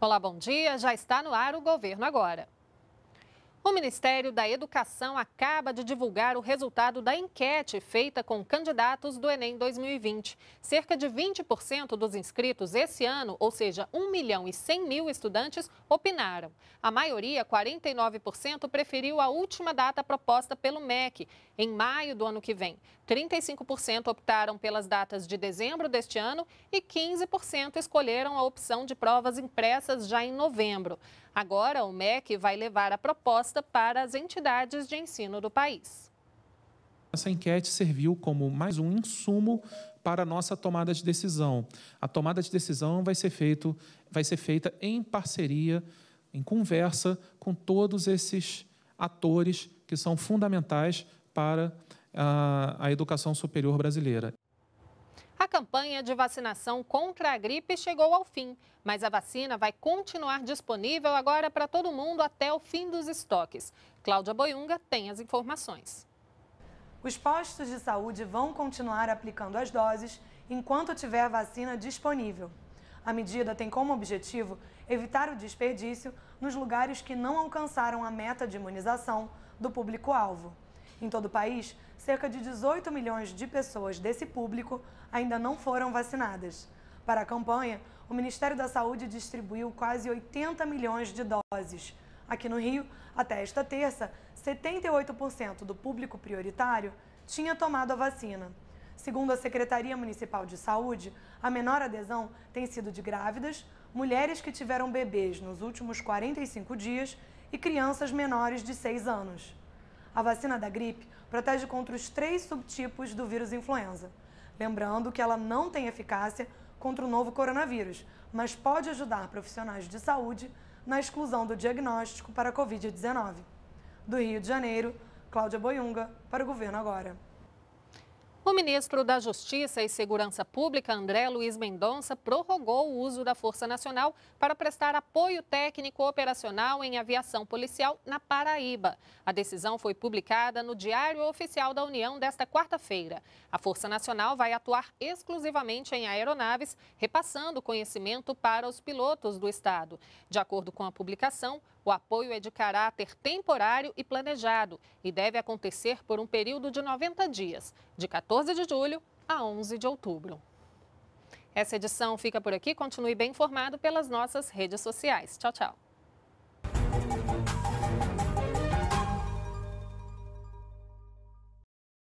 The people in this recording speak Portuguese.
Olá, bom dia. Já está no ar o Governo Agora. O Ministério da Educação acaba de divulgar o resultado da enquete feita com candidatos do Enem 2020. Cerca de 20% dos inscritos esse ano, ou seja, 1 milhão e 100 mil estudantes, opinaram. A maioria, 49%, preferiu a última data proposta pelo MEC, em maio do ano que vem. 35% optaram pelas datas de dezembro deste ano e 15% escolheram a opção de provas impressas já em novembro. Agora, o MEC vai levar a proposta proposta para as entidades de ensino do país. Essa enquete serviu como mais um insumo para a nossa tomada de decisão. A tomada de decisão vai ser, feito, vai ser feita em parceria, em conversa com todos esses atores que são fundamentais para a, a educação superior brasileira. A campanha de vacinação contra a gripe chegou ao fim, mas a vacina vai continuar disponível agora para todo mundo até o fim dos estoques. Cláudia Boiunga tem as informações. Os postos de saúde vão continuar aplicando as doses enquanto tiver a vacina disponível. A medida tem como objetivo evitar o desperdício nos lugares que não alcançaram a meta de imunização do público-alvo. Em todo o país, cerca de 18 milhões de pessoas desse público ainda não foram vacinadas. Para a campanha, o Ministério da Saúde distribuiu quase 80 milhões de doses. Aqui no Rio, até esta terça, 78% do público prioritário tinha tomado a vacina. Segundo a Secretaria Municipal de Saúde, a menor adesão tem sido de grávidas, mulheres que tiveram bebês nos últimos 45 dias e crianças menores de 6 anos. A vacina da gripe protege contra os três subtipos do vírus influenza. Lembrando que ela não tem eficácia contra o novo coronavírus, mas pode ajudar profissionais de saúde na exclusão do diagnóstico para a Covid-19. Do Rio de Janeiro, Cláudia Boiunga, para o Governo Agora. O ministro da Justiça e Segurança Pública, André Luiz Mendonça, prorrogou o uso da Força Nacional para prestar apoio técnico operacional em aviação policial na Paraíba. A decisão foi publicada no Diário Oficial da União desta quarta-feira. A Força Nacional vai atuar exclusivamente em aeronaves, repassando conhecimento para os pilotos do Estado. De acordo com a publicação, o apoio é de caráter temporário e planejado e deve acontecer por um período de 90 dias, de 14 14 de julho a 11 de outubro. Essa edição fica por aqui. Continue bem informado pelas nossas redes sociais. Tchau, tchau.